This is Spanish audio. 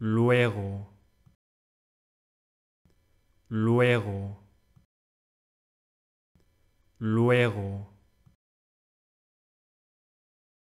luego, luego, luego.